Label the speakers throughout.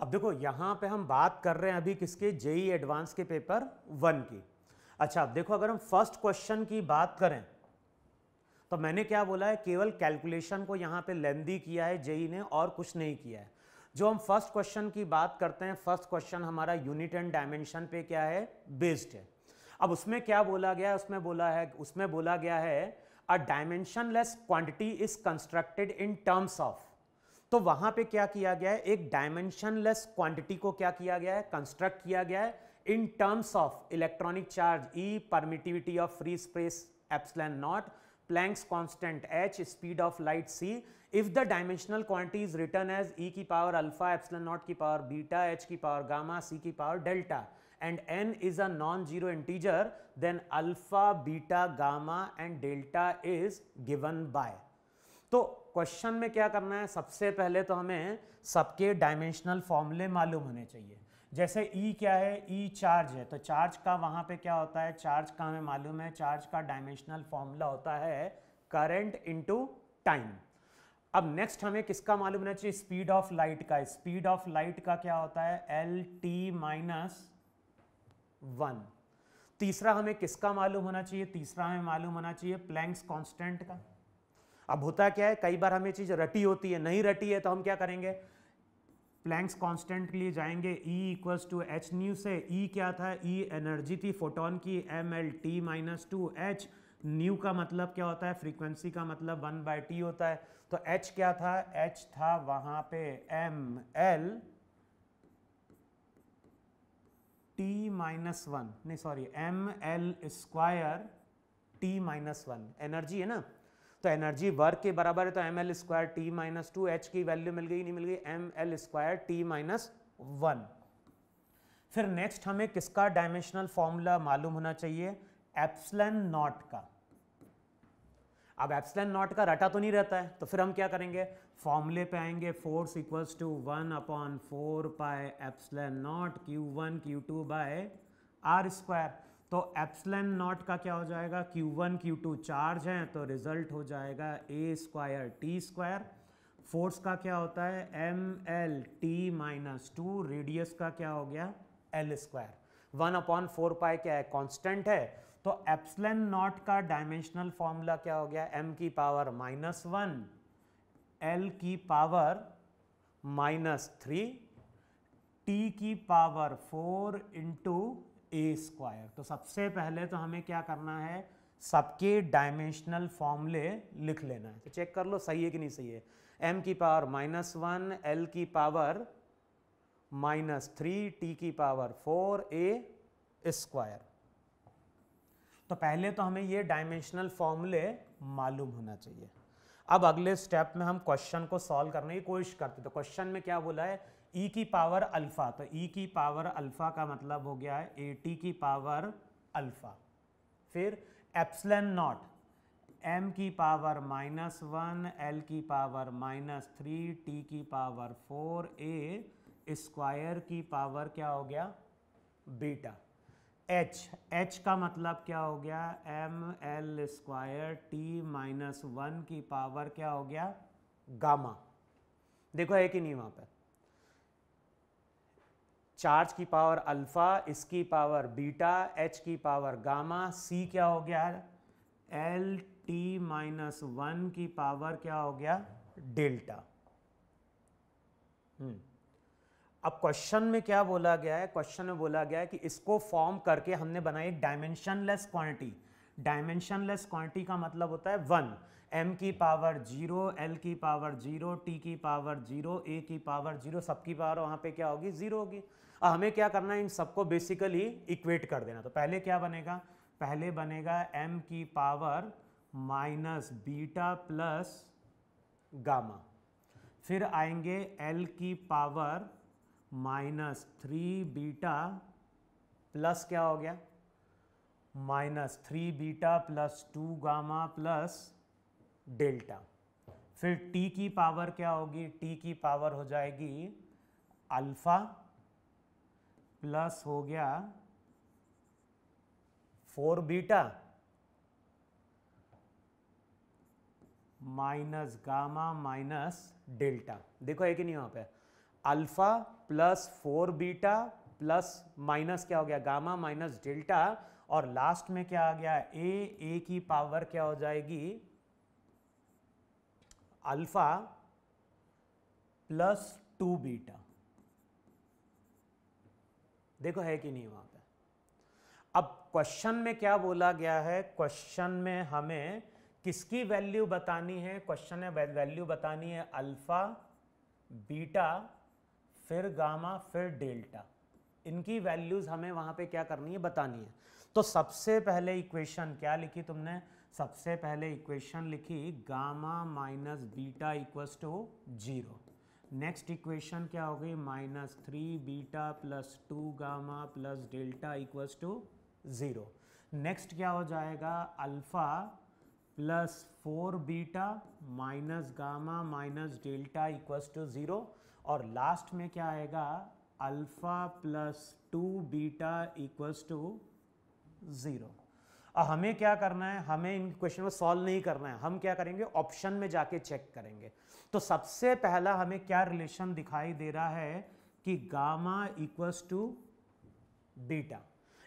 Speaker 1: अब देखो यहाँ पे हम बात कर रहे हैं अभी किसके जेई एडवांस के पेपर वन की अच्छा अब देखो अगर हम फर्स्ट क्वेश्चन की बात करें तो मैंने क्या बोला है केवल कैलकुलेशन को यहाँ पे लेंदी किया है जेई ने और कुछ नहीं किया है जो हम फर्स्ट क्वेश्चन की बात करते हैं फर्स्ट क्वेश्चन हमारा यूनिट एंड डायमेंशन पे क्या है बेस्ड है अब उसमें क्या बोला गया है उसमें बोला है उसमें बोला गया है a less quantity is constructed in terms of तो वहां पे क्या किया गया है एक डायमेंशनलेस क्वांटिटी को क्या किया गया है कंस्ट्रक्ट किया गया है in terms of electronic charge E permittivity of free space epsilon naught Planck's constant H speed of light C if the dimensional quantity is return as E की पावर अल्फा एप्सलैन नॉट की power beta H की power gamma C की power delta and N is a non zero integer then alpha beta gamma and delta is given by तो question में क्या करना है सबसे पहले तो हमें सबके डायमेंशनल फॉर्मूले मालूम होने चाहिए जैसे ई e क्या है ई e चार्ज है तो चार्ज का वहां पे क्या होता है चार्ज का हमें मालूम है चार्ज का डायमेंशनल फॉर्मूला होता है करंट इनटू टाइम अब नेक्स्ट हमें किसका मालूम होना चाहिए स्पीड ऑफ लाइट का स्पीड ऑफ लाइट का क्या होता है एल टी माइनस वन तीसरा हमें किसका मालूम होना चाहिए तीसरा हमें मालूम होना चाहिए प्लैंक्स कॉन्स्टेंट का अब होता क्या है कई बार हमें चीज़ रटी होती है नहीं रटी है तो हम क्या करेंगे प्लैंक्स कांस्टेंट लिए जाएंगे E equals to H nu से E क्या था E एनर्जी थी फोटोन की M L T minus two H nu का मतलब क्या होता है फ्रीक्वेंसी का मतलब वन बाय टी होता है तो एच क्या था एच था वहां पे M L T minus one नहीं sorry M L square T minus one energy है ना तो एनर्जी वर्क के बराबर है तो M L square T minus two H की वैल्यू मिल गई नहीं मिल गई M L square T minus one फिर नेक्स्ट हमें किसका डायमेंशनल फॉर्मूला मालूम होना चाहिए एप्सलन नॉट का अब एप्सलन नॉट का रटा तो नहीं रहता है तो फिर हम क्या करेंगे फॉर्मूले पे आएंगे force equals to one upon four pi epsilon naught Q one Q two by R square तो एप्सलैन नॉट का क्या हो जाएगा Q one Q two charge हैं तो रिजल्ट हो जाएगा A square T square force का क्या होता है M L T minus two radius का क्या हो गया L square one upon four pi क्या है कॉन्स्टेंट है तो एप्सलैन नॉट का डायमेंशनल फॉर्मूला क्या हो गया एम की पावर माइनस वन एल की पावर माइनस थ्री टी की power four into A square तो सबसे पहले तो हमें क्या करना है सबके डायमेंशनल फॉर्मूले लिख लेना है तो चेक कर लो सही है कि नहीं सही है एम की पावर माइनस वन एल की पावर माइनस थ्री टी की पावर फोर ए स्क्वायर तो पहले तो हमें ये डायमेंशनल फॉर्मूले मालूम होना चाहिए अब अगले स्टेप में हम क्वेश्चन को सॉल्व करने की कोशिश करते तो क्वेश्चन में क्या बोला है ई e की पावर अल्फ़ा तो ई e की पावर अल्फ़ा का मतलब हो गया है ए टी की पावर अल्फ़ा फिर एप्सलन नॉट एम की पावर माइनस वन एल की पावर माइनस थ्री टी की पावर फोर ए स्क्वायर की पावर क्या हो गया बीटा एच एच का मतलब क्या हो गया M L square T minus one की पावर क्या हो गया गामा देखो है कि नहीं वहाँ पर चार्ज की पावर अल्फ़ा इसकी पावर बीटा एच की पावर गामा सी क्या हो गया एल टी माइनस वन की पावर क्या हो गया डेल्टा हम्म। अब क्वेश्चन में क्या बोला गया है क्वेश्चन में बोला गया है कि इसको फॉर्म करके हमने बनाई डायमेंशनलेस क्वांटिटी डायमेंशनलेस क्वांटिटी का मतलब होता है वन एम की पावर जीरो एल की पावर जीरो टी की पावर जीरो ए की पावर जीरो सबकी पावर वहां पे क्या होगी जीरो होगी तो हमें क्या करना है इन सबको बेसिकली इक्वेट कर देना तो पहले क्या बनेगा पहले बनेगा एम की power minus beta plus gamma फिर आएंगे एल की power minus three beta plus क्या हो गया minus three beta plus two gamma plus delta फिर t की पावर क्या होगी t की पावर हो जाएगी अल्फ़ा प्लस हो गया four beta minus gamma minus delta देखो है कि नहीं वहां पे alpha plus four beta plus minus क्या हो गया गामा माइनस डेल्टा और लास्ट में क्या आ गया ए ए की पावर क्या हो जाएगी अल्फा प्लस टू बीटा देखो है कि नहीं वहां पे अब क्वेश्चन में क्या बोला गया है क्वेश्चन में हमें किसकी वैल्यू बतानी है क्वेश्चन में वैल्यू बतानी है अल्फ़ा बीटा फिर गामा फिर डेल्टा इनकी वैल्यूज़ हमें वहां पे क्या करनी है बतानी है तो सबसे पहले इक्वेशन क्या लिखी तुमने सबसे पहले इक्वेशन लिखी gamma minus beta equals to zero next equation क्या हो गई minus three beta plus two gamma plus delta equals to zero next क्या हो जाएगा alpha plus four beta minus gamma minus delta equals to zero और last में क्या आएगा alpha plus two beta equals to zero और हमें क्या करना है हमें इन क्वेश्चन को सॉल्व नहीं करना है हम क्या करेंगे ऑप्शन में जाके चेक करेंगे तो सबसे पहला हमें क्या रिलेशन दिखाई दे रहा है कि गामा इक्वल्स टू बीटा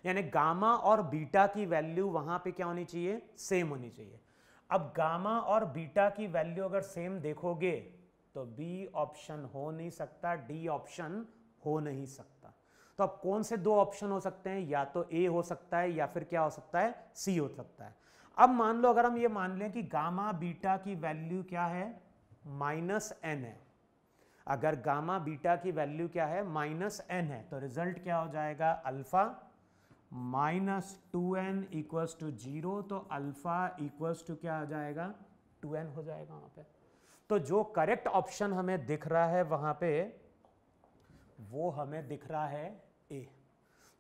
Speaker 1: यानी गामा और बीटा की वैल्यू वहां पे क्या होनी चाहिए सेम होनी चाहिए अब गामा और बीटा की वैल्यू अगर सेम देखोगे तो बी ऑप्शन हो नहीं सकता डी ऑप्शन हो नहीं सकता तो अब कौन से दो ऑप्शन हो सकते हैं या तो ए हो सकता है या फिर क्या हो सकता है सी हो सकता है अब मान लो अगर हम ये मान लें कि गामा बीटा की वैल्यू क्या है माइनस एन है अगर गामा बीटा की वैल्यू क्या है माइनस एन है तो रिजल्ट क्या हो जाएगा alpha minus two N equals to zero तो अल्फा इक्वल्स टू क्या आ जाएगा टू एन हो जाएगा वहां पे तो जो करेक्ट ऑप्शन हमें दिख रहा है वहां पे वो हमें दिख रहा है ए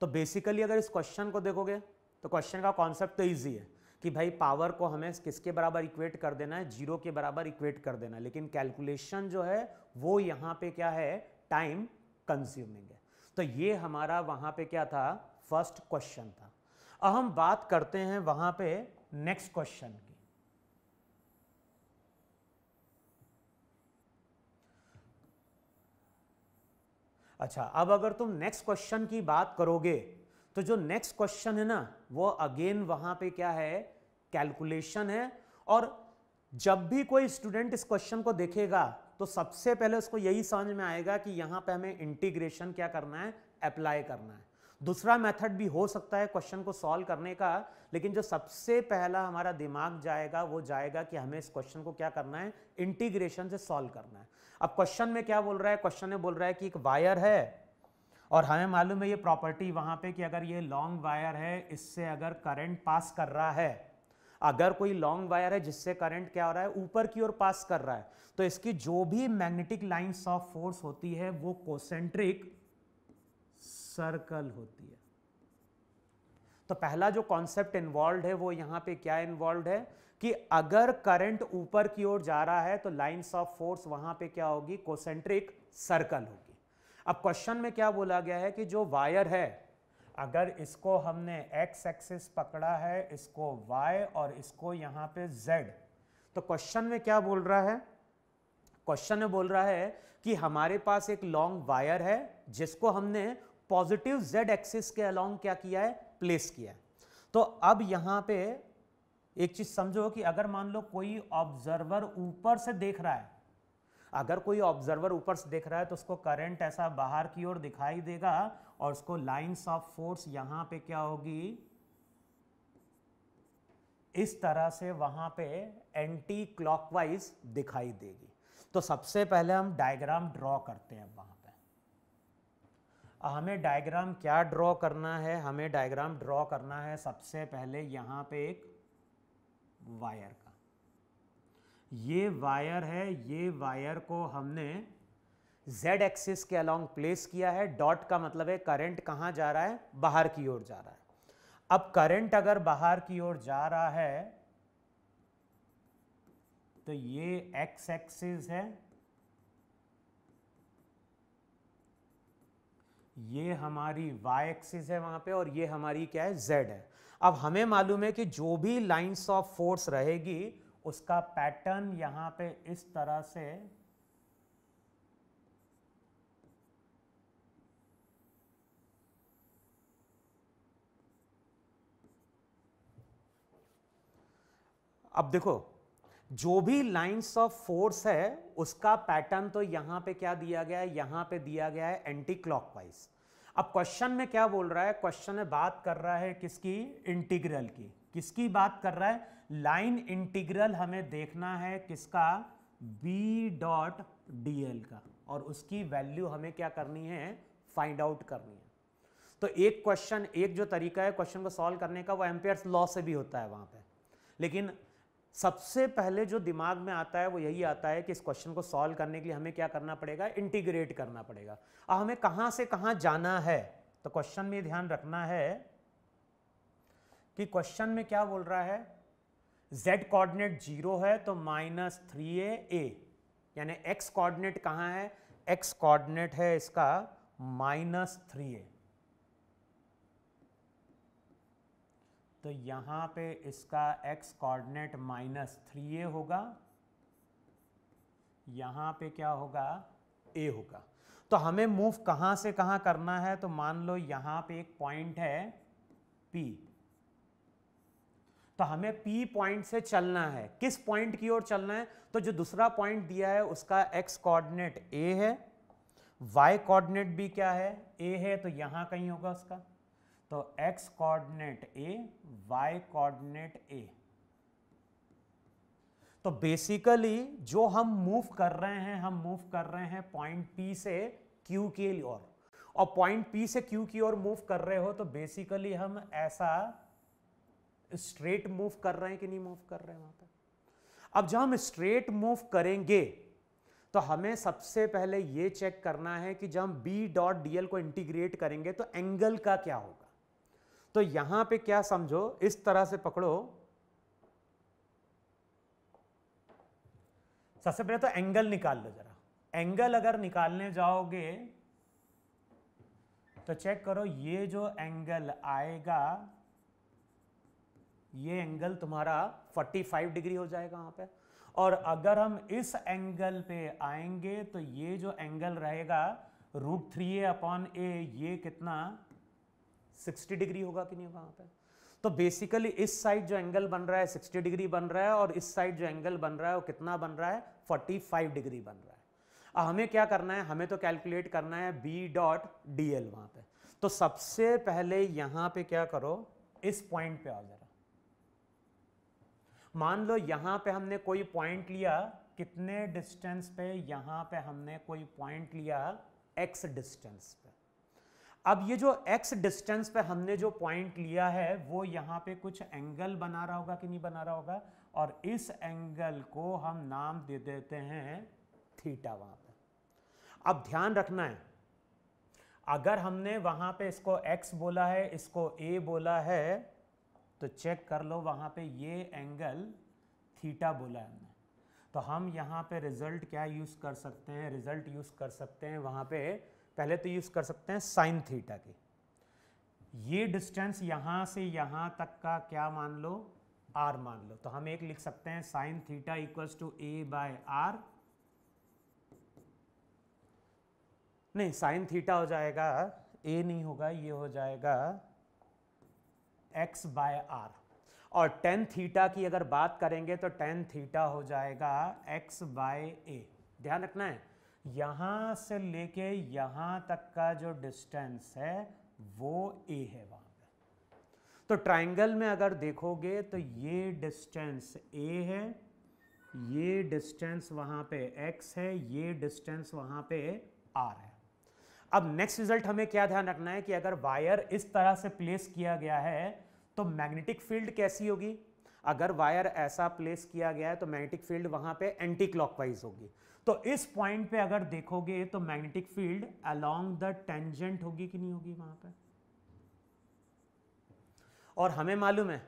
Speaker 1: तो बेसिकली अगर इस क्वेश्चन को देखोगे तो क्वेश्चन का कॉन्सेप्ट तो ईजी है कि भाई पावर को हमें किसके बराबर इक्वेट कर देना है जीरो के बराबर इक्वेट कर देना है लेकिन कैलकुलेशन जो है वो यहाँ पे क्या है टाइम कंज्यूमिंग है तो ये हमारा वहाँ पे क्या था फर्स्ट क्वेश्चन था अब हम बात करते हैं वहाँ पे नेक्स्ट क्वेश्चन अच्छा अब अगर तुम नेक्स्ट क्वेश्चन की बात करोगे तो जो नेक्स्ट क्वेश्चन है ना वो अगेन वहाँ पे क्या है कैलकुलेशन है और जब भी कोई स्टूडेंट इस क्वेश्चन को देखेगा तो सबसे पहले उसको यही समझ में आएगा कि यहाँ पे हमें इंटीग्रेशन क्या करना है अप्लाई करना है दूसरा मेथड भी हो सकता है क्वेश्चन को सॉल्व करने का लेकिन जो सबसे पहला हमारा दिमाग जाएगा वो जाएगा कि हमें इस क्वेश्चन को क्या करना है इंटीग्रेशन से सॉल्व करना है अब क्वेश्चन में क्या बोल रहा है क्वेश्चन में बोल रहा है कि एक वायर है और हमें मालूम है ये प्रॉपर्टी वहां पे कि अगर ये लॉन्ग वायर है इससे अगर करंट पास कर रहा है अगर कोई लॉन्ग वायर है जिससे करंट क्या हो रहा है ऊपर की ओर पास कर रहा है तो इसकी जो भी मैग्नेटिक लाइंस ऑफ फोर्स होती है वो कोसेंट्रिक सर्कल होती है तो पहला जो कॉन्सेप्ट इन्वॉल्व है वो यहां पे क्या इन्वॉल्व है कि अगर करंट ऊपर की ओर जा रहा है तो लाइंस ऑफ फोर्स वहां पे क्या होगी कोसेंट्रिक सर्कल होगी अब क्वेश्चन में क्या बोला गया है कि जो वायर है अगर इसको हमने एक्स एक्सिस पकड़ा है इसको वाई और इसको यहां पे जेड तो क्वेश्चन में क्या बोल रहा है क्वेश्चन में बोल रहा है कि हमारे पास एक लॉन्ग वायर है जिसको हमने पॉजिटिव z एक्सिस के अलोंग क्या किया है प्लेस किया है तो अब यहां पे एक चीज समझो कि अगर मान लो कोई ऑब्जर्वर ऊपर से देख रहा है अगर कोई ऑब्जर्वर ऊपर से देख रहा है तो उसको करंट ऐसा बाहर की ओर दिखाई देगा और उसको लाइंस ऑफ फोर्स यहां पे क्या होगी इस तरह से वहां पे एंटी क्लॉकवाइज दिखाई देगी तो सबसे पहले हम डायग्राम ड्रॉ करते हैं वहां हमें डायग्राम क्या ड्रॉ करना है हमें डायग्राम ड्रॉ करना है सबसे पहले यहाँ पे एक वायर का ये वायर है ये वायर को हमने z एक्सिस के अलॉन्ग प्लेस किया है डॉट का मतलब है करंट कहाँ जा रहा है बाहर की ओर जा रहा है अब करंट अगर बाहर की ओर जा रहा है तो ये x एक्सिस है ये हमारी y एक्सिस है वहाँ पे और ये हमारी क्या है z है अब हमें मालूम है कि जो भी लाइंस ऑफ फोर्स रहेगी उसका पैटर्न यहाँ पे इस तरह से अब देखो जो भी लाइंस ऑफ फोर्स है उसका पैटर्न तो यहां पे क्या दिया गया है यहां पे दिया गया है एंटी क्लॉकवाइज अब क्वेश्चन में क्या बोल रहा है क्वेश्चन में बात कर रहा है किसकी इंटीग्रल की किसकी बात कर रहा है लाइन इंटीग्रल हमें देखना है किसका बी डॉट डी एल का और उसकी वैल्यू हमें क्या करनी है फाइंड आउट करनी है तो एक क्वेश्चन एक जो तरीका है क्वेश्चन को सॉल्व करने का वो एम्पेयर लॉ से भी होता है वहां पे लेकिन सबसे पहले जो दिमाग में आता है वो यही आता है कि इस क्वेश्चन को सॉल्व करने के लिए हमें क्या करना पड़ेगा इंटीग्रेट करना पड़ेगा अब हमें कहाँ से कहां जाना है तो क्वेश्चन में ध्यान रखना है कि क्वेश्चन में क्या बोल रहा है z कोऑर्डिनेट जीरो है तो माइनस थ्री ए ए यानी x कोऑर्डिनेट कहाँ है x कोऑर्डिनेट है इसका माइनस थ्री ए तो यहाँ पे इसका x coordinate minus three A होगा यहाँ पे क्या होगा ए होगा तो हमें मूव कहाँ से कहाँ करना है तो मान लो यहाँ पे एक पॉइंट है P तो हमें P पॉइंट से चलना है किस पॉइंट की ओर चलना है तो जो दूसरा पॉइंट दिया है उसका x कोऑर्डिनेट A है y कोऑर्डिनेट भी क्या है A है तो यहां कहीं होगा उसका तो x coordinate a y coordinate a तो बेसिकली जो हम मूव कर रहे हैं हम मूव कर रहे हैं पॉइंट P से Q के ओर और पॉइंट P से Q की ओर मूव कर रहे हो तो बेसिकली हम ऐसा स्ट्रेट मूव कर रहे हैं कि नहीं मूव कर रहे हैं वहां पर अब जब हम स्ट्रेट मूव करेंगे तो हमें सबसे पहले यह चेक करना है कि जब हम बी डॉट डीएल को इंटीग्रेट करेंगे तो एंगल का क्या होगा तो यहां पे क्या समझो इस तरह से पकड़ो सबसे पहले तो एंगल निकाल लो जरा एंगल अगर निकालने जाओगे तो चेक करो ये जो एंगल आएगा ये एंगल तुम्हारा 45 डिग्री हो जाएगा वहां पे और अगर हम इस एंगल पे आएंगे तो ये जो एंगल रहेगा root three A upon A ये कितना 60 डिग्री होगा कि नहीं वहां वहाँ पे तो बेसिकली इस साइड जो एंगल बन रहा है 60 डिग्री बन रहा है और इस साइड जो एंगल बन रहा है वो कितना बन रहा है 45 डिग्री बन रहा है अब हमें क्या करना है हमें तो कैलकुलेट करना है बी डॉट डी एल वहां पर तो सबसे पहले यहां पे क्या करो इस पॉइंट पे आओ जरा मान लो यहां पे हमने कोई पॉइंट लिया कितने डिस्टेंस पे यहां पे हमने कोई पॉइंट लिया एक्स डिस्टेंस पे अब ये जो x डिस्टेंस पे हमने जो पॉइंट लिया है वो यहाँ पे कुछ एंगल बना रहा होगा कि नहीं बना रहा होगा और इस एंगल को हम नाम दे देते हैं थीटा वहाँ पे अब ध्यान रखना है अगर हमने वहाँ पे इसको x बोला है इसको a बोला है तो चेक कर लो वहाँ पे ये एंगल थीटा बोला है हमने तो हम यहाँ पे रिजल्ट क्या यूज़ कर सकते हैं रिजल्ट यूज़ कर सकते हैं वहाँ पे पहले तो यूज़ कर सकते हैं साइन थीटा की ये डिस्टेंस यहां से यहां तक का क्या मान लो आर मान लो तो हम एक लिख सकते हैं sine theta equals to A by R नहीं साइन थीटा हो जाएगा ए नहीं होगा ये हो जाएगा एक्स बाय आर और टेन थीटा की अगर बात करेंगे तो टेन थीटा हो जाएगा एक्स बाय ए ध्यान रखना है यहाँ से लेके यहाँ तक का जो डिस्टेंस है वो ए है वहाँ पर तो ट्राइंगल में अगर देखोगे तो ये डिस्टेंस ए है ये डिस्टेंस वहाँ पे एक्स है ये डिस्टेंस वहाँ पे आर है अब नेक्स्ट रिजल्ट हमें क्या ध्यान रखना है कि अगर वायर इस तरह से प्लेस किया गया है तो मैग्नेटिक फील्ड कैसी होगी अगर वायर ऐसा प्लेस किया गया है तो मैग्नेटिक फील्ड वहां पे एंटी क्लॉकवाइज होगी तो इस पॉइंट पे अगर देखोगे तो magnetic field along the tangent होगी कि नहीं होगी वहां पे और हमें मालूम है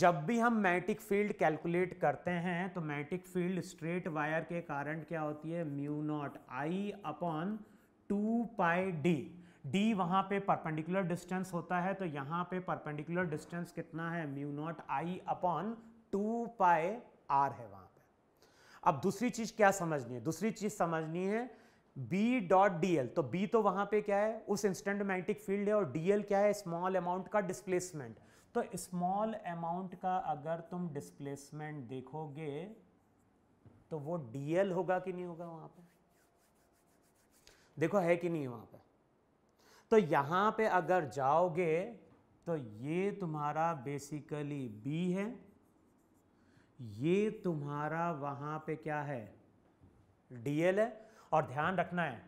Speaker 1: जब भी हम मैग्नेटिक फील्ड कैलकुलेट करते हैं तो मैग्नेटिक फील्ड स्ट्रेट वायर के कारण क्या होती है mu naught I upon two pi D D वहां पे परपेंडिकुलर डिस्टेंस होता है तो यहां पे परपेंडिकुलर डिस्टेंस कितना है mu naught I upon two pi R है वहां अब दूसरी चीज क्या समझनी है दूसरी चीज समझनी है बी डॉट डी तो बी तो वहां पे क्या है उस इंस्टेंट मैग्नेटिक फील्ड है और डीएल क्या है स्मॉल अमाउंट का डिस्प्लेसमेंट तो स्मॉल अमाउंट का अगर तुम डिस्प्लेसमेंट देखोगे तो वो डीएल होगा कि नहीं होगा वहां पे देखो है कि नहीं वहां पे तो यहां पे अगर जाओगे तो ये तुम्हारा बेसिकली बी है ये तुम्हारा वहां पे क्या है डीएल है और ध्यान रखना है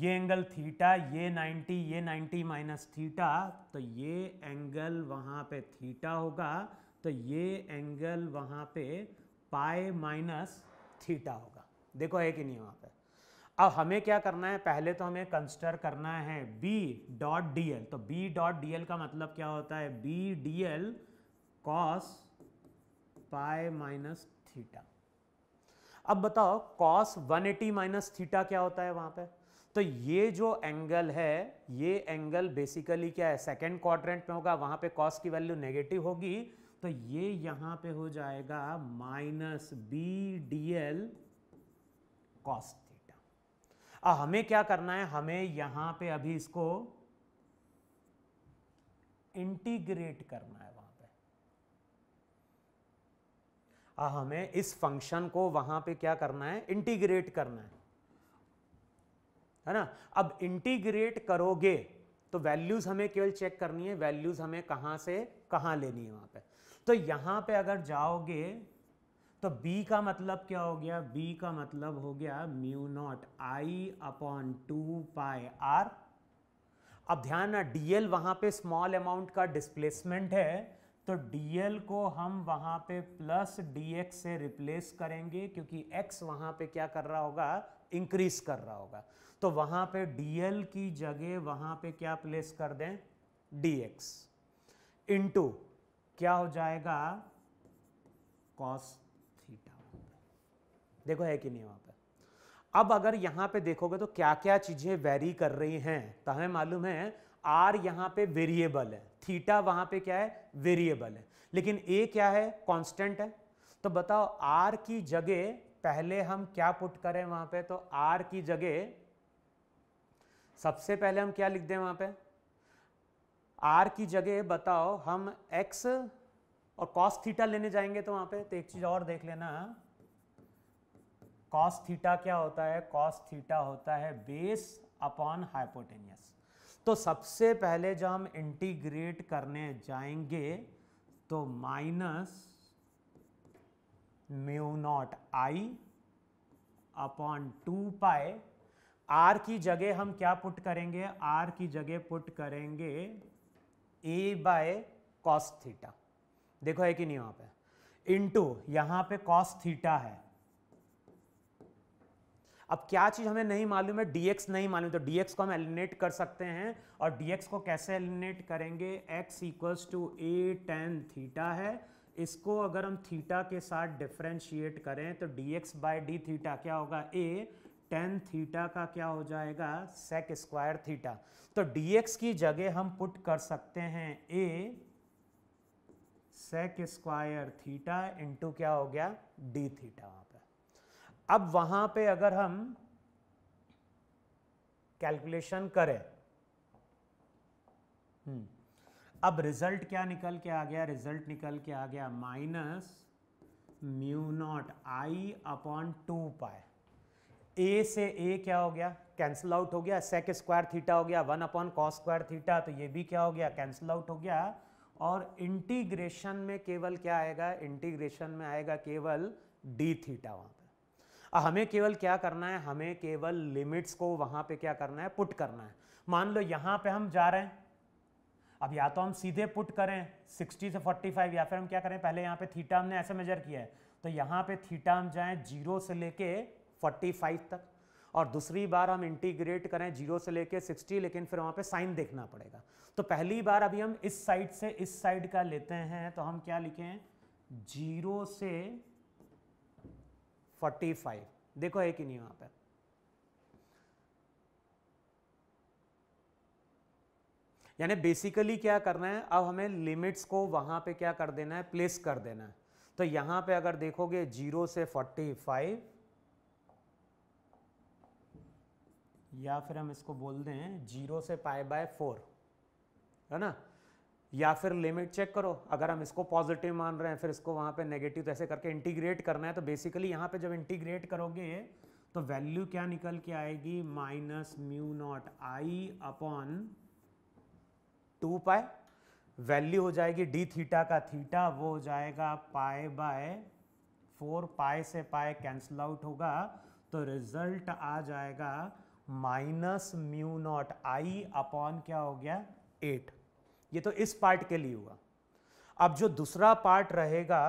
Speaker 1: ये एंगल थीटा ये 90 ये 90 माइनस थीटा तो ये एंगल वहां पे थीटा होगा तो ये एंगल वहां पे पाए माइनस थीटा होगा देखो है कि नहीं वहां पे अब हमें क्या करना है पहले तो हमें कंस्टर करना है बी डॉट डी तो बी डॉट डी का मतलब क्या होता है B D L cos pi minus theta अब बताओ कॉस 180 एटी माइनस थीटा क्या होता है वहां पे तो ये जो एंगल है ये एंगल बेसिकली क्या है सेकेंड क्वाड्रेंट में होगा वहां पे कॉस की वैल्यू नेगेटिव होगी तो ये यहां पे हो जाएगा minus B D L cos theta अब हमें क्या करना है हमें यहां पे अभी इसको इंटीग्रेट करना है हमें इस फंक्शन को वहां पे क्या करना है इंटीग्रेट करना है है ना अब इंटीग्रेट करोगे तो वैल्यूज़ हमें केवल चेक करनी है वैल्यूज़ हमें कहां से कहां लेनी है वहां पे तो यहां पे अगर जाओगे तो b का मतलब क्या हो गया b का मतलब हो गया mu naught I upon two pi R अब ध्यान ना dl वहां पे स्मॉल अमाउंट का डिस्प्लेसमेंट है तो dl को हम वहां पे प्लस dx से रिप्लेस करेंगे क्योंकि x वहां पे क्या कर रहा होगा इंक्रीज कर रहा होगा तो वहां पे dl की जगह वहां पे क्या प्लेस कर दें dx इंटू क्या हो जाएगा cos थीटा देखो है कि नहीं वहां अब अगर यहाँ पे देखोगे तो क्या क्या चीज़ें वेरी कर रही हैं तो हमें मालूम है आर यहाँ पे वेरिएबल है थीटा वहाँ पे क्या है वेरिएबल है लेकिन ए क्या है कांस्टेंट है तो बताओ आर की जगह पहले हम क्या पुट करें वहाँ पे तो आर की जगह सबसे पहले हम क्या लिख दें वहाँ पे आर की जगह बताओ हम एक्स और कॉस थीटा लेने जाएंगे तो वहाँ पर तो एक चीज़ और देख लेना कॉस थीटा क्या होता है कॉस थीटा होता है बेस अपॉन हाइपोटेनियस तो सबसे पहले जब हम इंटीग्रेट करने जाएंगे तो minus mu naught I upon two pi R की जगह हम क्या पुट करेंगे आर की जगह पुट करेंगे ए बाय कॉस थीटा देखो है कि नहीं वहां पे इनटू यहां पे कॉस थीटा है अब क्या चीज़ हमें नहीं मालूम है dx नहीं मालूम तो dx को हम एलिनेट कर सकते हैं और dx को कैसे एलिनेट करेंगे x equals to A tan theta है इसको अगर हम थीटा के साथ डिफ्रेंशिएट करें तो dx बाय डी थीटा क्या होगा a टेन थीटा का क्या हो जाएगा सेक स्क्वायर थीटा तो dx की जगह हम पुट कर सकते हैं a sec square theta into क्या हो गया डी थीटा वहां पर अब वहां पे अगर हम कैलकुलेशन करें हम्म, अब रिजल्ट क्या निकल के आ गया रिजल्ट निकल के आ गया minus mu naught I upon two pi A से ए क्या हो गया कैंसल आउट हो गया सेक स्क्वायर थीटा हो गया one upon cos square theta तो ये भी क्या हो गया कैंसिल आउट हो गया और इंटीग्रेशन में केवल क्या आएगा इंटीग्रेशन में आएगा केवल डी थीटा वहां हमें केवल क्या करना है हमें केवल लिमिट्स को वहां पे क्या करना है पुट करना है मान लो यहां पे हम जा रहे हैं अब या तो हम सीधे पुट करें 60 से 45 या फिर हम क्या करें पहले यहाँ पे थीटा हमने ऐसे मेजर किया है तो यहां पे थीटा हम जाएं जीरो से लेके 45 तक और दूसरी बार हम इंटीग्रेट करें जीरो से लेके 60 लेकिन फिर वहां पे साइन देखना पड़ेगा तो पहली बार अभी हम इस साइड से इस साइड का लेते हैं तो हम क्या लिखें जीरो से फोर्टी फाइव देखो है कि नहीं वहां पर यानी बेसिकली क्या करना है अब हमें लिमिट्स को वहां पे क्या कर देना है प्लेस कर देना है तो यहां पे अगर देखोगे जीरो से फोर्टी फाइव या फिर हम इसको बोल दें जीरो से पाई बाय फोर है ना या फिर लिमिट चेक करो अगर हम इसको पॉजिटिव मान रहे हैं फिर इसको वहां पे नेगेटिव तो ऐसे करके इंटीग्रेट करना है तो बेसिकली यहाँ पे जब इंटीग्रेट करोगे तो वैल्यू क्या निकल के आएगी minus mu naught I upon two pi value हो जाएगी डी थीटा का थीटा वो हो जाएगा पाए बाय फोर पाए से पाए कैंसिल आउट होगा तो रिजल्ट आ जाएगा minus mu naught I upon क्या हो गया एट ये तो इस पार्ट के लिए हुआ अब जो दूसरा पार्ट रहेगा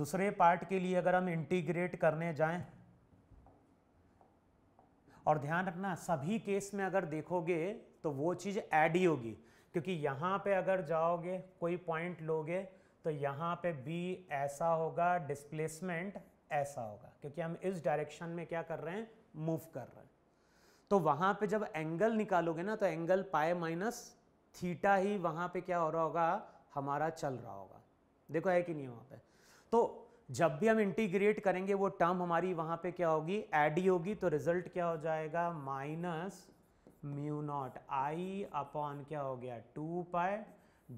Speaker 1: दूसरे पार्ट के लिए अगर हम इंटीग्रेट करने जाएं और ध्यान रखना सभी केस में अगर देखोगे तो वो चीज़ ऐड ही होगी क्योंकि यहां पे अगर जाओगे कोई पॉइंट लोगे तो यहां पे बी ऐसा होगा डिस्प्लेसमेंट ऐसा होगा क्योंकि हम इस डायरेक्शन में क्या कर रहे हैं मूव कर रहे हैं तो वहां पे जब एंगल निकालोगे ना तो एंगल पाए माइनस थीटा ही वहां पे क्या हो रहा होगा हमारा चल रहा होगा देखो है कि नहीं वहां पे तो जब भी हम इंटीग्रेट करेंगे वो टर्म हमारी वहां पे क्या होगी एड ही होगी तो रिजल्ट क्या हो जाएगा minus mu naught I upon क्या हो गया टू पाए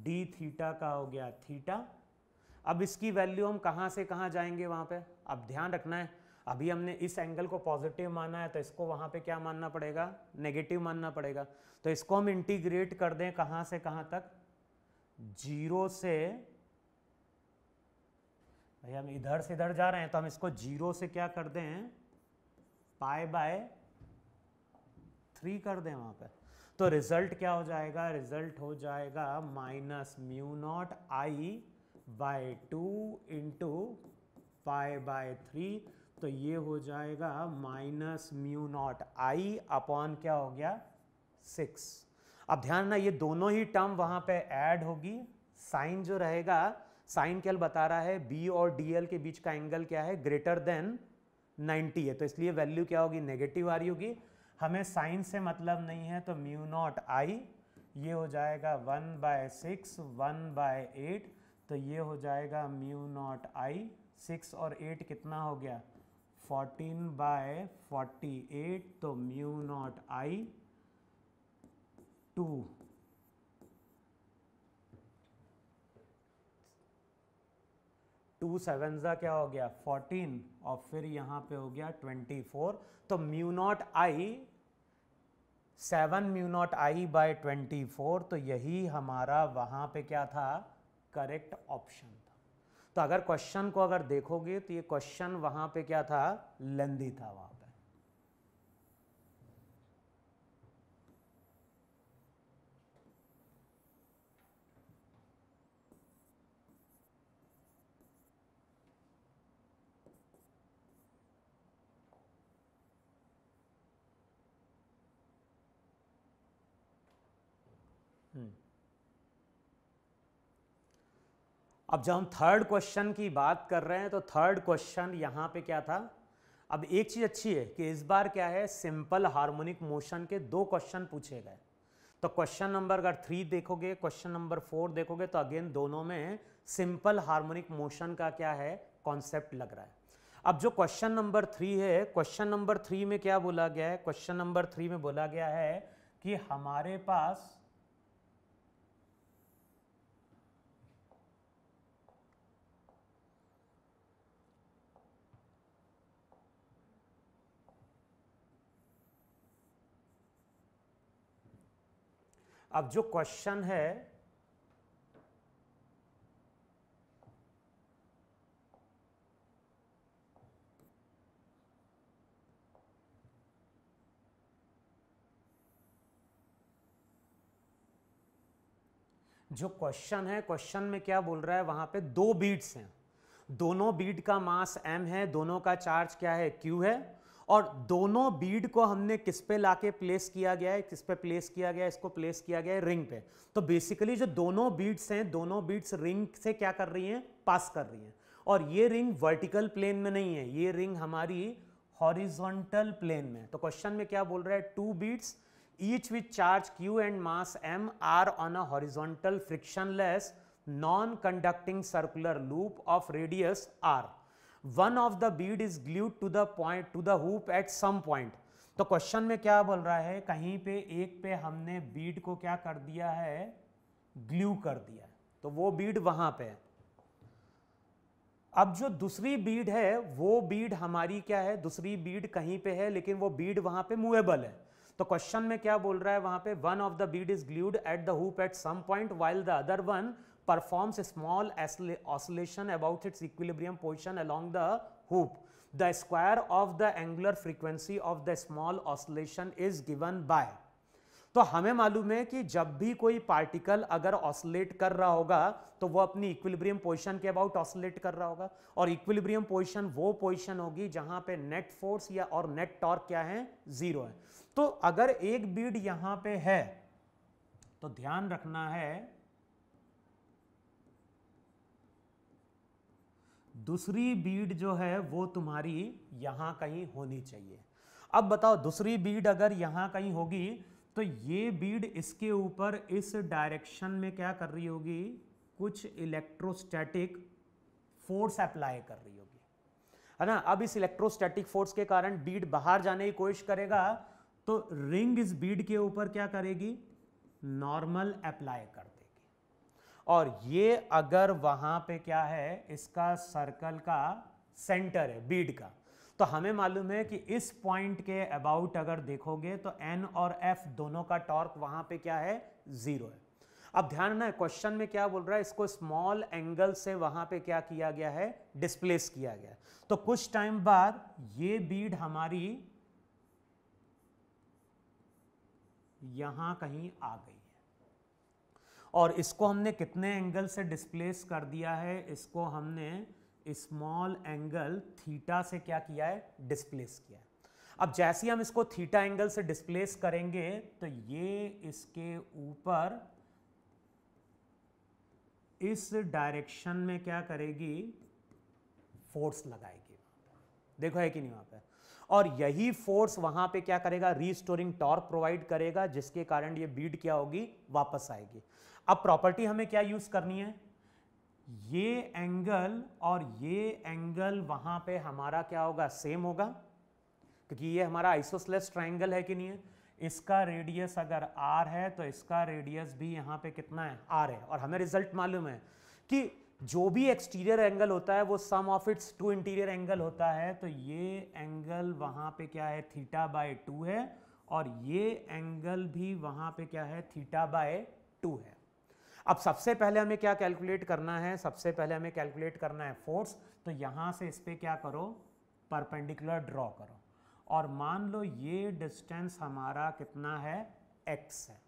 Speaker 1: डी थीटा का हो गया थीटा अब इसकी वैल्यू हम कहाँ से कहाँ जाएंगे वहां पे अब ध्यान रखना है अभी हमने इस एंगल को पॉजिटिव माना है तो इसको वहां पे क्या मानना पड़ेगा नेगेटिव मानना पड़ेगा तो इसको हम इंटीग्रेट कर दें कहां से कहां तक जीरो से भाई हम इधर से इधर जा रहे हैं तो हम इसको जीरो से क्या कर दें पाए बाय थ्री कर दें वहां पे तो रिजल्ट क्या हो जाएगा रिजल्ट हो जाएगा minus mu naught I by two into pi by three तो ये हो जाएगा minus mu naught I upon क्या हो गया सिक्स अब ध्यान ना ये दोनों ही टर्म वहां पे ऐड होगी साइन जो रहेगा साइन क्या बता रहा है बी और डी एल के बीच का एंगल क्या है ग्रेटर देन 90 है तो इसलिए वैल्यू क्या होगी नेगेटिव आ रही होगी हमें साइन से मतलब नहीं है तो म्यू नॉट आई ये हो जाएगा one by six one by eight तो ये हो जाएगा म्यू नॉट आई सिक्स और एट कितना हो गया फोर्टीन बाय फोर्टी एट तो mu naught I two two सेवनजा क्या हो गया फोर्टीन और फिर यहां पे हो गया ट्वेंटी फोर तो mu naught I seven mu naught I by twenty four तो यही हमारा वहां पे क्या था करेक्ट ऑप्शन तो अगर क्वेश्चन को अगर देखोगे तो ये क्वेश्चन वहां पे क्या था लेंदी था वहां अब जब हम थर्ड क्वेश्चन की बात कर रहे हैं तो थर्ड क्वेश्चन यहाँ पे क्या था अब एक चीज़ अच्छी है कि इस बार क्या है सिंपल हार्मोनिक मोशन के दो क्वेश्चन पूछे गए तो क्वेश्चन नंबर अगर थ्री देखोगे क्वेश्चन नंबर फोर देखोगे तो अगेन दोनों में सिंपल हार्मोनिक मोशन का क्या है कॉन्सेप्ट लग रहा है अब जो क्वेश्चन नंबर थ्री है क्वेश्चन नंबर थ्री में क्या बोला गया है क्वेश्चन नंबर थ्री में बोला गया है कि हमारे पास अब जो क्वेश्चन है जो क्वेश्चन है क्वेश्चन में क्या बोल रहा है वहां पे दो बीट्स हैं दोनों बीट का मास m है दोनों का चार्ज क्या है q है और दोनों बीड को हमने किस पे लाके प्लेस किया गया है किस पे प्लेस किया गया है इसको प्लेस किया गया है रिंग पे तो बेसिकली जो दोनों बीड्स हैं दोनों बीड्स रिंग से क्या कर रही हैं पास कर रही हैं और ये रिंग वर्टिकल प्लेन में नहीं है ये रिंग हमारी हॉरिजॉन्टल प्लेन में तो क्वेश्चन में क्या बोल रहा है two beads each with charge Q and mass M are on a horizontal frictionless non conducting circular loop of radius R one of the bead is glued to the point to the hoop at some point तो question में क्या बोल रहा है कहीं पे एक पे हमने बीड को क्या कर दिया है ग्लू कर दिया तो वो बीड वहां पे है अब जो दूसरी बीड है वो बीड हमारी क्या है दूसरी बीड कहीं पे है लेकिन वो बीड वहां पे मूवेबल है तो क्वेश्चन में क्या बोल रहा है वहां पे one of the bead is glued at the hoop at some point while the other one performs a small oscillation about its equilibrium position along the hoop. The square of the angular frequency of the small oscillation is given by तो हमें मालूम है कि जब भी कोई particle अगर oscillate कर रहा होगा तो वो अपनी इक्विलिब्रियम पोजीशन के अबाउट ऑसलेट कर रहा होगा और इक्विलिब्रियम पोजीशन वो पोजीशन होगी जहां पे नेट फोर्स या और नेट टॉर्क क्या है जीरो है तो अगर एक बीड यहां पे है तो ध्यान रखना है दूसरी बीड जो है वो तुम्हारी यहां कहीं होनी चाहिए अब बताओ दूसरी बीड अगर यहां कहीं होगी तो ये बीड इसके ऊपर इस डायरेक्शन में क्या कर रही होगी कुछ इलेक्ट्रोस्टैटिक फोर्स अप्लाई कर रही होगी है ना अब इस इलेक्ट्रोस्टैटिक फोर्स के कारण बीड बाहर जाने की कोशिश करेगा तो रिंग इस बीड के ऊपर क्या करेगी नॉर्मल अप्लाई कर और ये अगर वहां पे क्या है इसका सर्कल का सेंटर है बीड का तो हमें मालूम है कि इस पॉइंट के अबाउट अगर देखोगे तो एन और एफ दोनों का टॉर्क वहां पे क्या है ज़ीरो है अब ध्यान रखना क्वेश्चन में क्या बोल रहा है इसको स्मॉल एंगल से वहां पे क्या किया गया है डिस्प्लेस किया गया तो कुछ टाइम बाद ये बीड हमारी यहां कहीं आ गई और इसको हमने कितने एंगल से डिस्प्लेस कर दिया है इसको हमने स्मॉल एंगल थीटा से क्या किया है डिस्प्लेस किया है अब जैसे ही हम इसको थीटा एंगल से डिस्प्लेस करेंगे तो ये इसके ऊपर इस डायरेक्शन में क्या करेगी फोर्स लगाएगी देखो है कि नहीं वहां पे और यही फोर्स वहां पे क्या करेगा रीस्टोरिंग टॉर्क प्रोवाइड करेगा जिसके कारण ये बीड क्या होगी वापस आएगी अब प्रॉपर्टी हमें क्या यूज करनी है ये एंगल और ये एंगल वहां पे हमारा क्या होगा सेम होगा क्योंकि ये हमारा आइसोसलेस ट्राइंगल है कि नहीं है इसका रेडियस अगर आर है तो इसका रेडियस भी यहां पे कितना है आर है और हमें रिजल्ट मालूम है कि जो भी एक्सटीरियर एंगल होता है वो sum of its two interior angle होता है तो ये एंगल वहां पे क्या है थीटा बाय टू है और ये एंगल भी वहां पे क्या है थीटा बाय टू है अब सबसे पहले हमें क्या कैलकुलेट करना है सबसे पहले हमें कैलकुलेट करना है फोर्स तो यहां से इस पर क्या करो परपेंडिकुलर ड्रॉ करो और मान लो ये डिस्टेंस हमारा कितना है एक्स है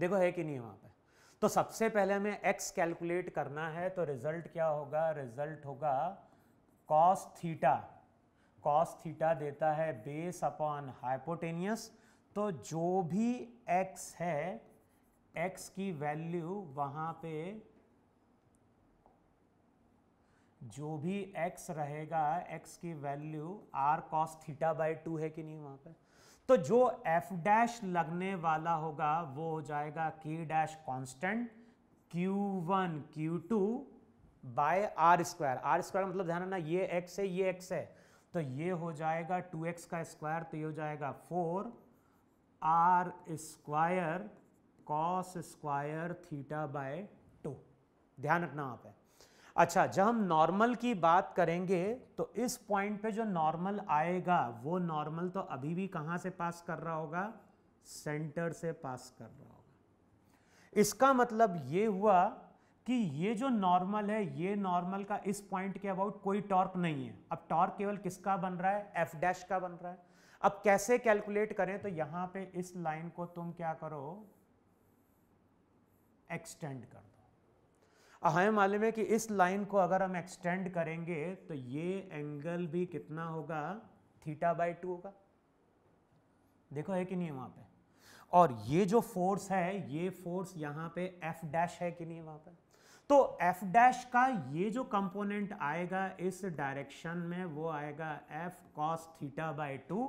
Speaker 1: देखो है कि नहीं वहां पे तो सबसे पहले हमें एक्स कैलकुलेट करना है तो रिजल्ट क्या होगा रिजल्ट होगा कॉस थीटा कॉस थीटा देता है बेस अपॉन हाइपोटेनियस तो जो भी एक्स है x की वैल्यू वहां पे जो भी x रहेगा x की value r cos theta by two है कि नहीं वहां पे तो जो f डैश लगने वाला होगा वो हो जाएगा k dash constant q1 q2 by R square R square मतलब ध्यान रखना ये x है ये x है तो ये हो जाएगा 2x का स्क्वायर तो ये हो जाएगा 4 R square cos square theta by two ध्यान रखना आप है अच्छा जब हम नॉर्मल की बात करेंगे तो इस पॉइंट पे जो नॉर्मल आएगा वो नॉर्मल तो अभी भी कहां से पास कर रहा होगा सेंटर से पास कर रहा होगा इसका मतलब ये हुआ कि ये जो नॉर्मल है ये नॉर्मल का इस पॉइंट के अबाउट कोई टॉर्क नहीं है अब टॉर्क केवल किसका बन रहा है एफ डैश का बन रहा है अब कैसे कैलकुलेट करें तो यहां पे इस लाइन को तुम क्या करो एक्सटेंड कर दो हमें मालूम है कि इस लाइन को अगर हम एक्सटेंड करेंगे तो ये एंगल भी कितना होगा थीटा बाई टू होगा देखो है कि नहीं वहां पे और ये जो फोर्स है ये फोर्स यहां पे एफ डैश है कि नहीं वहां पे तो एफ डैश का ये जो कंपोनेंट आएगा इस डायरेक्शन में वो आएगा F cos theta by two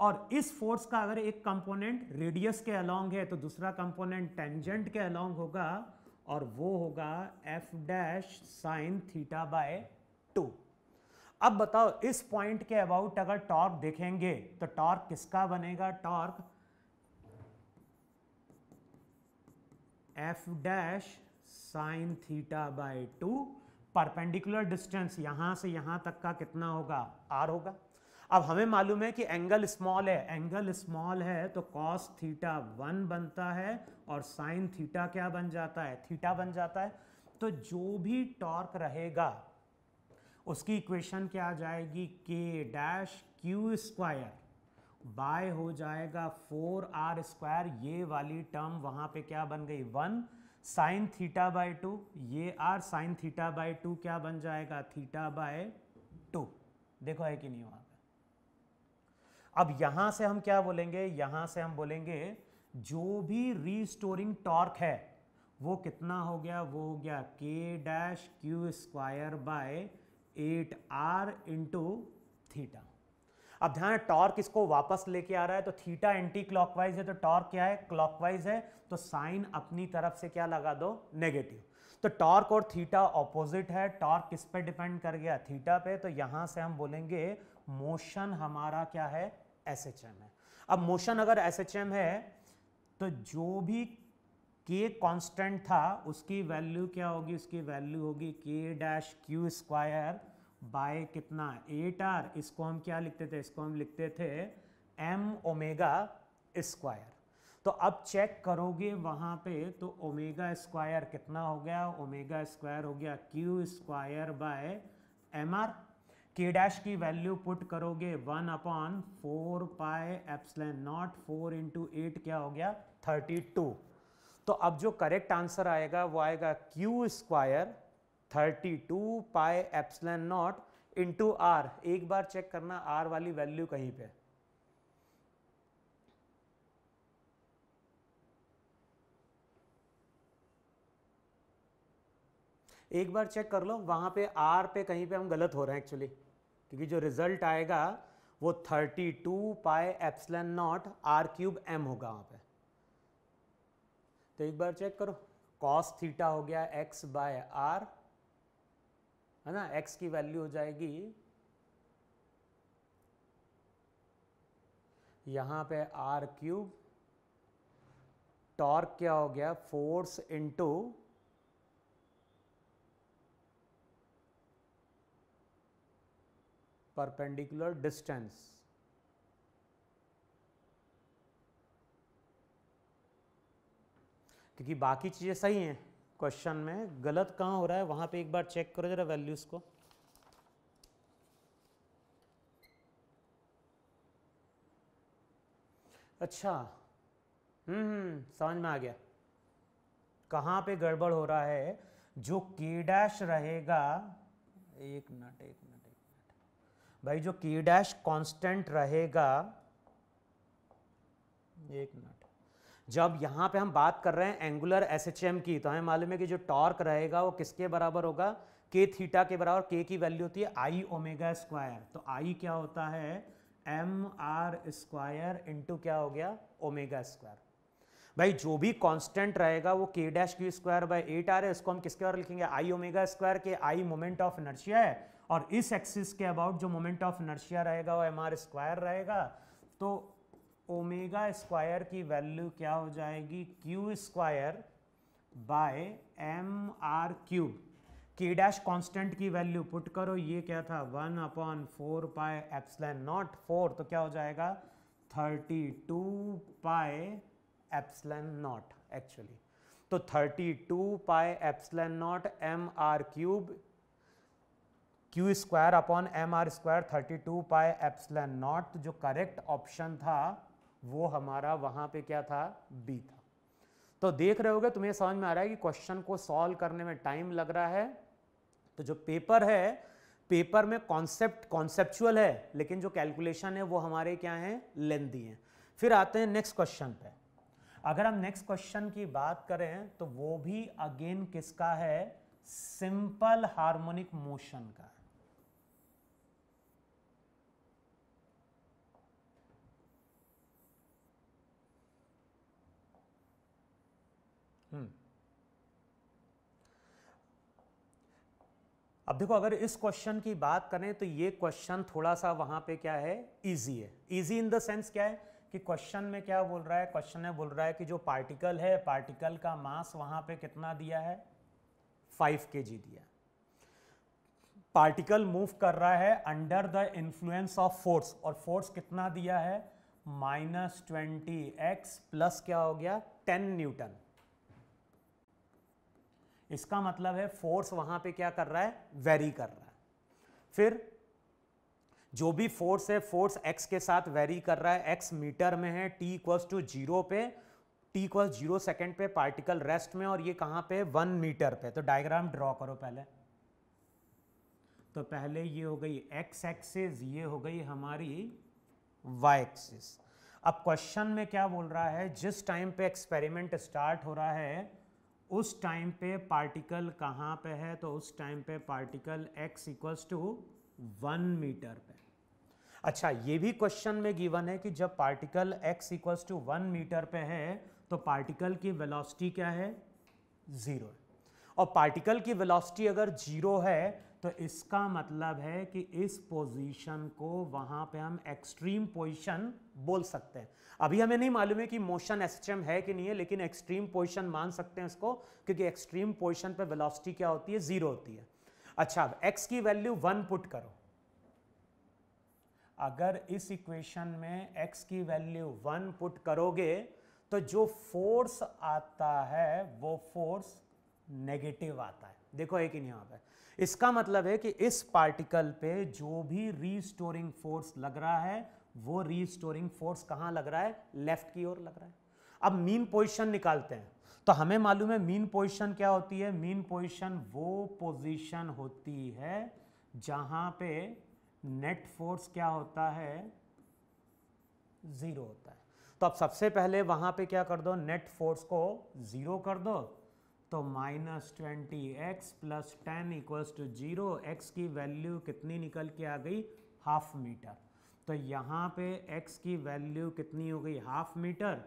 Speaker 1: और इस फोर्स का अगर एक कंपोनेंट रेडियस के अलोंग है तो दूसरा कंपोनेंट टेंजेंट के अलोंग होगा और वो होगा F dash sine theta by two अब बताओ इस पॉइंट के अबाउट अगर टॉर्क देखेंगे तो टॉर्क किसका बनेगा torque F dash sine theta by two perpendicular distance यहां से यहां तक का कितना होगा आर होगा अब हमें मालूम है कि एंगल स्मॉल है एंगल स्मॉल है तो कॉस थीटा वन बनता है और साइन थीटा क्या बन जाता है थीटा बन जाता है तो जो भी टॉर्क रहेगा उसकी इक्वेशन क्या आ जाएगी के डैश क्यू स्क्वायर बाय हो जाएगा फोर आर स्क्वायर ये वाली टर्म वहां पे क्या बन गई one sine theta by two ये R sine theta by two क्या बन जाएगा थीटा बाय टू देखो है कि नहीं हुआ अब यहां से हम क्या बोलेंगे यहां से हम बोलेंगे जो भी रीस्टोरिंग टॉर्क है वो कितना हो गया वो हो गया K dash Q square by eight R into theta अब ध्यान टॉर्क इसको वापस लेके आ रहा है तो थीटा एंटी क्लॉकवाइज है तो टॉर्क क्या है क्लॉकवाइज है तो साइन अपनी तरफ से क्या लगा दो नेगेटिव तो टॉर्क और थीटा ऑपोजिट है टॉर्क किस पे डिपेंड कर गया थीटा पे तो यहां से हम बोलेंगे मोशन हमारा क्या है एस एच एम है अब मोशन अगर एस एच एम है तो जो भी के कांस्टेंट था उसकी वैल्यू क्या होगी उसकी वैल्यू होगी K dash Q square by कितना एट आर इसको हम क्या लिखते थे इसको हम लिखते थे एम ओमेगा स्क्वायर तो अब चेक करोगे वहां पे तो ओमेगा स्क्वायर कितना हो गया ओमेगा स्क्वायर हो गया Q square by M R K dash की वैल्यू पुट करोगे one upon four pi epsilon naught four into eight क्या हो गया थर्टी टू तो अब जो करेक्ट आंसर आएगा वो आएगा Q square thirty two pi epsilon naught into R एक बार चेक करना आर वाली वैल्यू कहीं पे एक बार चेक कर लो वहां पे आर पे कहीं पे हम गलत हो रहे हैं एक्चुअली क्योंकि जो रिजल्ट आएगा वो 32 two pi epsilon naught R cube M होगा वहाँ पे तो एक बार चेक करो कॉस थीटा हो गया एक्स बाय आर है ना एक्स की वैल्यू हो जाएगी यहां पे आर क्यूब टॉर्क क्या हो गया फोर्स इनटू perpendicular distance क्योंकि बाकी चीज़ें सही हैं क्वेश्चन में गलत कहां हो रहा है वहां पे एक बार चेक करो जरा वैल्यूज़ को अच्छा हम्म, हम्म समझ में आ गया कहां पे गड़बड़ हो रहा है जो के डैश रहेगा एक मिनट एक भाई जो की डैश कांस्टेंट रहेगा एक मिनट जब यहां पे हम बात कर रहे हैं एंगुलर एस एच एम की तो हमें मालूम है कि जो टॉर्क रहेगा वो किसके बराबर होगा के थीटा के बराबर के की वैल्यू होती है आई ओमेगा स्क्वायर तो आई क्या होता है एम आर स्क्वायर इंटू क्या हो गया ओमेगा स्क्वायर भाई जो भी कांस्टेंट रहेगा वो K dash Q square by eight R है इसको हम किसके और लिखेंगे आई ओमेगा स्क्वायर के आई मोमेंट ऑफ एनर्जी है और इस एक्सिस के अबाउट जो मोमेंट ऑफ इनर्शिया रहेगा वो एम आर स्क्वायर रहेगा तो ओमेगा स्क्वायर की वैल्यू क्या हो जाएगी Q square by M R cube K dash constant की वैल्यू पुट करो ये क्या था वन अपॉन फोर पाए एप्सलैन नॉट फोर तो क्या हो जाएगा thirty two pi epsilon naught actually तो thirty two pi epsilon naught M R cube Q square upon M R square thirty two pi epsilon naught जो correct option था वो हमारा वहां पे क्या था बी था तो देख रहे होगे तुम्हें समझ में आ रहा है कि क्वेश्चन को सॉल्व करने में टाइम लग रहा है तो जो पेपर है पेपर में कॉन्सेप्ट कॉन्सेप्चुअल है लेकिन जो कैलकुलेशन है वो हमारे क्या है लेंदी है फिर आते हैं नेक्स्ट क्वेश्चन पे अगर हम नेक्स्ट क्वेश्चन की बात करें तो वो भी अगेन किसका है सिंपल हार्मोनिक मोशन का अब देखो अगर इस क्वेश्चन की बात करें तो ये क्वेश्चन थोड़ा सा वहां पे क्या है इजी है इजी इन द सेंस क्या है कि क्वेश्चन में क्या बोल रहा है क्वेश्चन में बोल रहा है कि जो पार्टिकल है पार्टिकल का मास वहां पे कितना दिया है 5 के दिया पार्टिकल मूव कर रहा है under the influence of force और फोर्स कितना दिया है माइनस ट्वेंटी एक्स प्लस क्या हो गया टेन न्यूटन इसका मतलब है फोर्स वहां पे क्या कर रहा है वेरी कर रहा है फिर जो भी फोर्स है फोर्स एक्स के साथ वेरी कर रहा है एक्स मीटर में है टी इक्वल्स टू जीरो पे टी इक्वल्स जीरो सेकेंड पे पार्टिकल रेस्ट में और ये कहां पे वन मीटर पे तो डायग्राम ड्रॉ करो पहले तो पहले ये हो गई एक्स एक्सिस ये हो गई हमारी वाई एक्सिस अब क्वेश्चन में क्या बोल रहा है जिस टाइम पे एक्सपेरिमेंट स्टार्ट हो रहा है उस टाइम पे पार्टिकल कहाँ पे है तो उस टाइम पे particle x equals to one meter पे अच्छा ये भी क्वेश्चन में गिवन है कि जब particle x equals to one meter पे है तो पार्टिकल की वेलोसिटी क्या है ज़ीरो और पार्टिकल की वेलोसिटी अगर जीरो है तो इसका मतलब है कि इस पोजीशन को वहां पे हम एक्सट्रीम पोजीशन बोल सकते हैं अभी हमें नहीं मालूम है कि मोशन एसएचएम है कि नहीं है लेकिन एक्सट्रीम पोजीशन मान सकते हैं इसको क्योंकि एक्सट्रीम पोजीशन पे वेलोसिटी क्या होती है ज़ीरो होती है अच्छा अब एक्स की वैल्यू वन पुट करो अगर इस इक्वेशन में एक्स की वैल्यू वन पुट करोगे तो जो फोर्स आता है वो फोर्स नेगेटिव आता है देखो एक ही यहां पर इसका मतलब है कि इस पार्टिकल पे जो भी रीस्टोरिंग फोर्स लग रहा है वो रीस्टोरिंग फोर्स कहां लग रहा है लेफ्ट की ओर लग रहा है अब मीन पोजिशन निकालते हैं तो हमें मालूम है मीन पोजिशन क्या होती है मीन पोजिशन वो पोजिशन होती है जहां पे नेट फोर्स क्या होता है जीरो होता है तो अब सबसे पहले वहां पे क्या कर दो नेट फोर्स को जीरो कर दो तो minus twenty x plus ten equals to zero x की वैल्यू कितनी निकल के आ गई हाफ मीटर तो यहाँ पे x की वैल्यू कितनी हो गई हाफ मीटर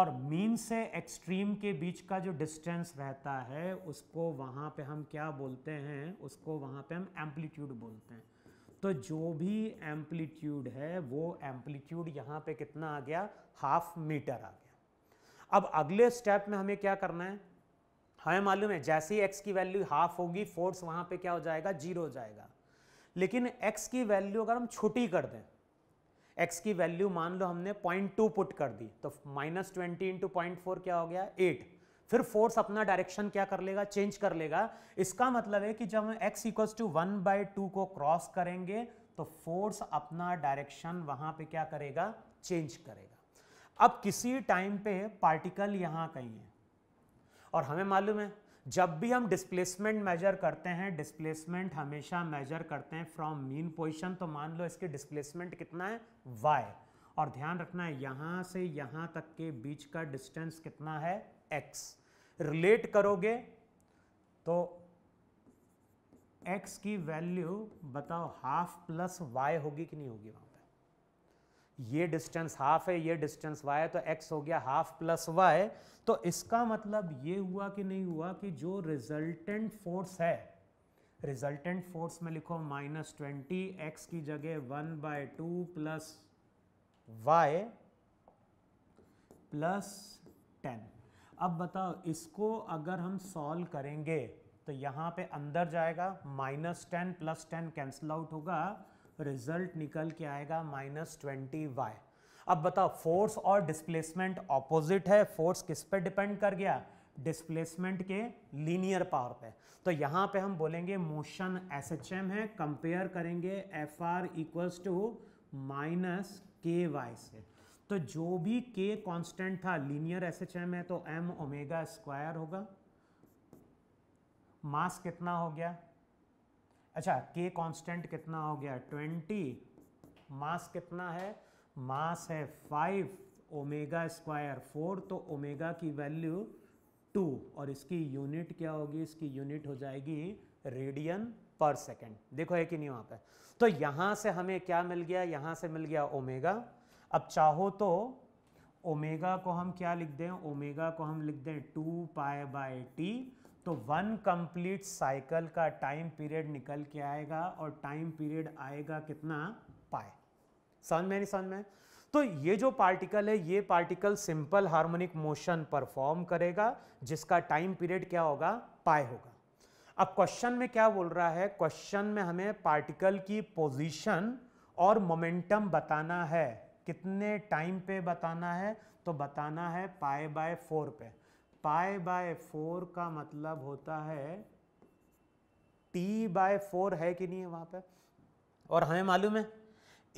Speaker 1: और मीन से एक्सट्रीम के बीच का जो डिस्टेंस रहता है उसको वहाँ पे हम क्या बोलते हैं उसको वहाँ पे हम एम्पलीट्यूड बोलते हैं तो जो भी एम्पलीट्यूड है वो एम्पलीट्यूड यहाँ पे कितना आ गया हाफ मीटर आ गया अब अगले स्टेप में हमें क्या करना है हमें मालूम है जैसे ही एक्स की वैल्यू हाफ होगी फोर्स वहां पे क्या हो जाएगा जीरो हो जाएगा लेकिन एक्स की वैल्यू अगर हम छोटी कर दें एक्स की वैल्यू मान लो हमने पॉइंट टू पुट कर दी तो minus twenty into point four क्या हो गया एट फिर फोर्स अपना डायरेक्शन क्या कर लेगा चेंज कर लेगा इसका मतलब है कि जब हम x equal to one by two को क्रॉस करेंगे तो फोर्स अपना डायरेक्शन वहां पे क्या करेगा चेंज करेगा अब किसी टाइम पे पार्टिकल यहाँ कहीं है और हमें मालूम है जब भी हम डिस्प्लेसमेंट मेजर करते हैं डिस्प्लेसमेंट हमेशा मेजर करते हैं फ्रॉम मीन पोजिशन तो मान लो इसकी डिस्प्लेसमेंट कितना है वाई और ध्यान रखना है यहां से यहां तक के बीच का डिस्टेंस कितना है एक्स रिलेट करोगे तो एक्स की वैल्यू बताओ हाफ प्लस वाई होगी कि नहीं होगी वहां ये डिस्टेंस हाफ है ये डिस्टेंस वाई है तो एक्स हो गया हाफ प्लस वाई तो इसका मतलब ये हुआ कि नहीं हुआ कि जो रिजल्टेंट फोर्स है रिजल्टेंट फोर्स में लिखो माइनस ट्वेंटी एक्स की जगह one by two plus y plus ten अब बताओ इसको अगर हम सॉल्व करेंगे तो यहां पे अंदर जाएगा minus ten plus ten cancel out होगा रिजल्ट निकल के आएगा माइनस ट्वेंटी वाई अब बताओ फोर्स और डिस्प्लेसमेंट ऑपोजिट है फोर्स किस पे डिपेंड कर गया डिस्प्लेसमेंट के लीनियर पावर पे तो यहां पे हम बोलेंगे मोशन एस एच एम है कंपेयर करेंगे F R equals to minus k y से तो जो भी के कांस्टेंट था लीनियर एस एच एम है तो एम ओमेगा स्क्वायर होगा मास कितना हो गया अच्छा के कांस्टेंट कितना हो गया ट्वेंटी मास कितना है मास है फाइव ओमेगा स्क्वायर फोर तो ओमेगा की वैल्यू टू और इसकी यूनिट क्या होगी इसकी यूनिट हो जाएगी रेडियन पर सेकेंड देखो है कि नहीं वहाँ पर तो यहाँ से हमें क्या मिल गया यहाँ से मिल गया ओमेगा अब चाहो तो ओमेगा को हम क्या लिख दें ओमेगा को हम लिख दें टू पाए बाय टी तो वन कंप्लीट साइकिल का टाइम पीरियड निकल के आएगा और टाइम पीरियड आएगा कितना पाए समझ में नहीं समझ में तो ये जो पार्टिकल है ये particle simple harmonic motion perform करेगा जिसका टाइम पीरियड क्या होगा पाए होगा अब क्वेश्चन में क्या बोल रहा है क्वेश्चन में हमें पार्टिकल की पोजीशन और मोमेंटम बताना है कितने टाइम पे बताना है तो बताना है पाए बाय फोर पे पाई बाय फोर का मतलब होता है टी बाय फोर है कि नहीं है वहां पे और हमें मालूम है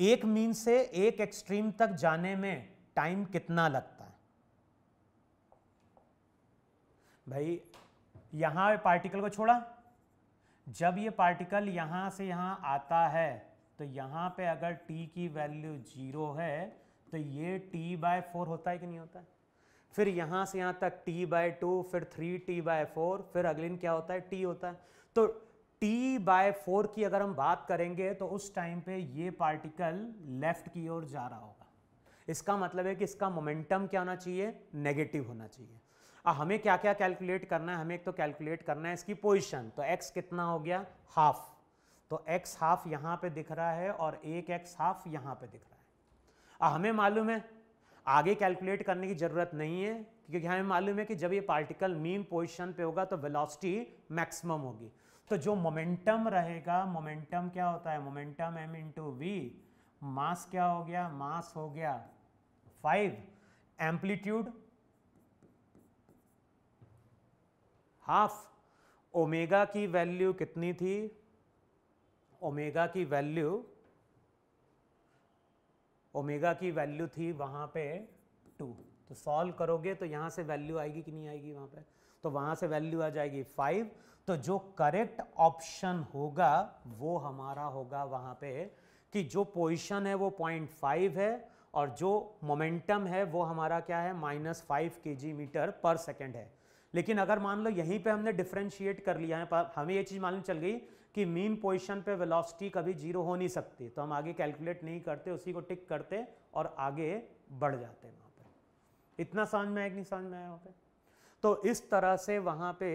Speaker 1: एक मीन से एक एक्सट्रीम तक जाने में टाइम कितना लगता है भाई यहां पार्टिकल को छोड़ा जब ये पार्टिकल यहां से यहां आता है तो यहां पे अगर टी की वैल्यू जीरो है तो ये टी बाय फोर होता है कि नहीं होता है फिर यहाँ से यहाँ तक टी बाय टू फिर थ्री टी बाय फोर फिर अगले दिन क्या होता है टी होता है तो टी बाय फोर की अगर हम बात करेंगे तो उस टाइम पे ये पार्टिकल लेफ्ट की ओर जा रहा होगा इसका मतलब है कि इसका मोमेंटम क्या होना चाहिए नेगेटिव होना चाहिए आ, हमें क्या क्या कैलकुलेट करना है हमें एक तो कैलकुलेट करना है इसकी पोजिशन तो एक्स कितना हो गया हाफ तो एक्स हाफ यहाँ पर दिख रहा है और एक एक्स हाफ यहाँ पे दिख रहा है आ, हमें मालूम है आगे कैलकुलेट करने की ज़रूरत नहीं है क्योंकि हमें मालूम है कि जब ये पार्टिकल मीन पोजिशन पे होगा तो वेलोसिटी मैक्सिमम होगी तो जो मोमेंटम रहेगा मोमेंटम क्या होता है momentum m into v mass क्या हो गया मास हो गया फाइव एम्पलीट्यूड हाफ ओमेगा की वैल्यू कितनी थी ओमेगा की वैल्यू ओमेगा की वैल्यू थी वहाँ पे टू तो सॉल्व करोगे तो यहाँ से वैल्यू आएगी कि नहीं आएगी वहाँ पे तो वहाँ से वैल्यू आ जाएगी फाइव तो जो करेक्ट ऑप्शन होगा वो हमारा होगा वहाँ पे कि जो पोजिशन है वो पॉइंट फाइव है और जो मोमेंटम है वो हमारा क्या है माइनस फाइव के मीटर पर सेकेंड है लेकिन अगर मान लो यहीं पे हमने डिफ्रेंशिएट कर लिया है पर हमें ये चीज़ मालूम चल गई कि मीन पोजिशन पे वेलोसिटी कभी जीरो हो नहीं सकती तो हम आगे कैलकुलेट नहीं करते उसी को टिक करते और आगे बढ़ जाते वहाँ पर इतना समझ में आया कि नहीं समझ में आया वहाँ पर तो इस तरह से वहाँ पे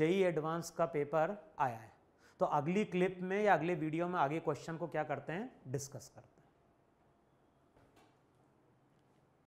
Speaker 1: जेई एडवांस का पेपर आया है तो अगली क्लिप में या अगले वीडियो में आगे क्वेश्चन को क्या करते हैं डिस्कस करते हैं